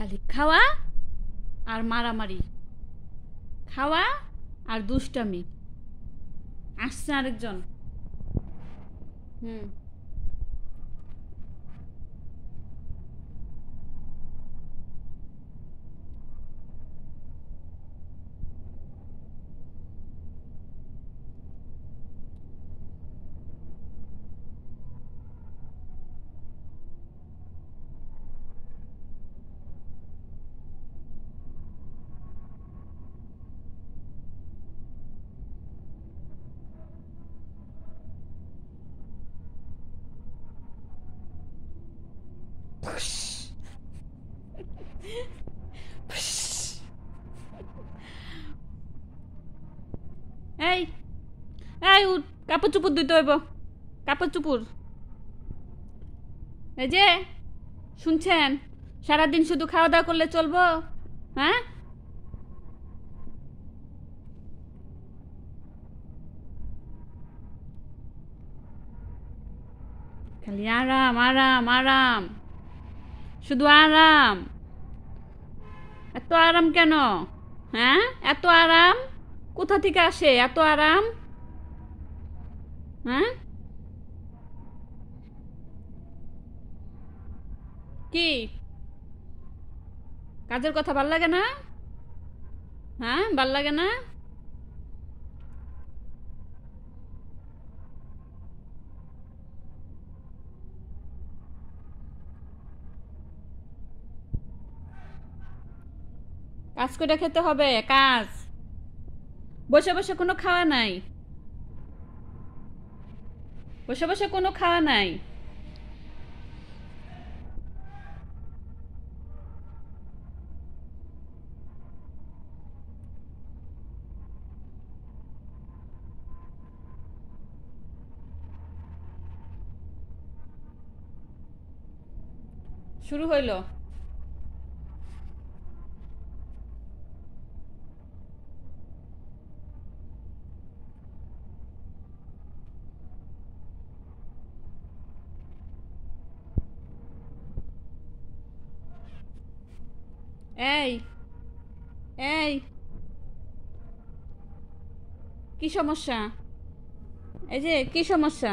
খালি খাওয়া আর মারামারি খাওয়া আর দুষ্টামি আসছে আরেকজন হুম এই কাপড় চুপুর দিতে হইব কাপড় চুপুর এই যে শুনছেন সারাদিন শুধু খাওয়া দাওয়া করলে চলবো হ্যাঁ খালি আরাম আরাম আরাম শুধু আরাম এত আরাম কেন হ্যাঁ এত আরাম কোথা থেকে আসে এত আরাম হ্যাঁ কি কাজের কথা ভাল লাগে না হ্যাঁ ভাল লাগে না কাজ করে খেতে হবে কাজ বসে বসে কোনো খাওয়া নাই বসে বসে কোনো খাওয়া নাই শুরু হইলো এই এই কি সমস্যা এই যে কি সমস্যা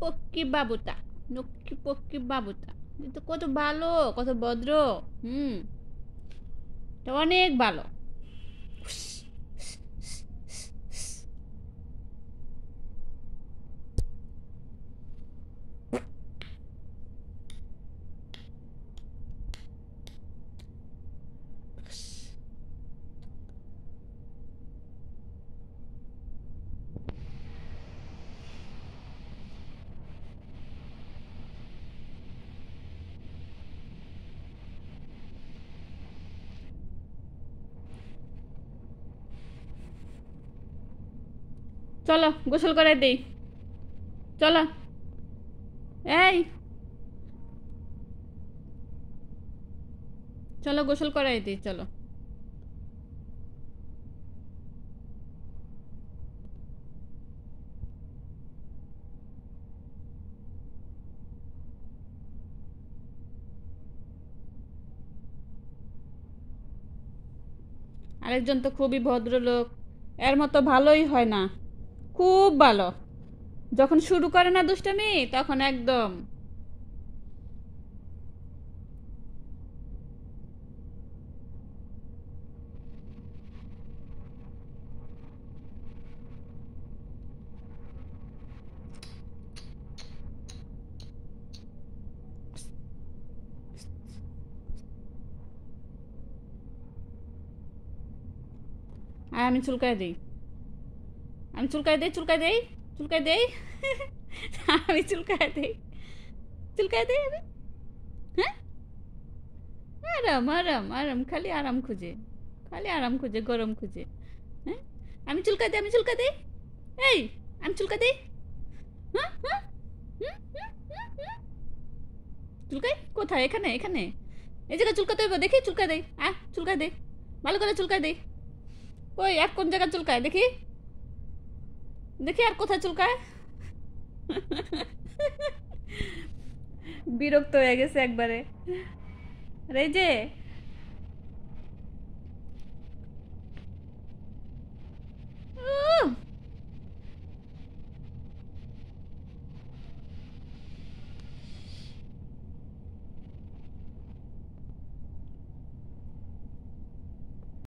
টুকি পক্ষি বাবুটা নক্ষি পক্ষি বাবুটা তো কত ভালো কত ভদ্র হুম অনেক ভালো চলো গোসল করে দিই চলো এই চলো গোসল করাই দিই চলো আরেকজন তো খুবই ভদ্রলোক এর মতো ভালোই হয় না খুব ভালো যখন শুরু করে না দুষ্টামি তখন একদম আমি চুলকায় দিই আমি চুলকায় দেই চুলকায় দেই চুলকায় দেই আমি চুলকায় দেই চুলকায় দেই আমি হ্যাঁ আরাম আরাম আরাম খালি আরাম খুঁজে খালি আরাম খুঁজে গরম খুঁজে হ্যাঁ আমি চুলকা দেই আমি চুলকা দেই এই আমি চুলকা দেই হ্যাঁ, হ্যাঁ, হ্যাঁ, চুলকাই কোথায় এখানে এখানে এই জায়গায় চুলকাতে হইব দেখি চুলকা দেই হ্যাঁ চুলকা দেই ভালো করে চুলকা দেই ওই এক কোন জায়গায় চুলকায় দেখি देखिए यार कोथा चुलका है बिरोक्त हो गए एक बारे रेजे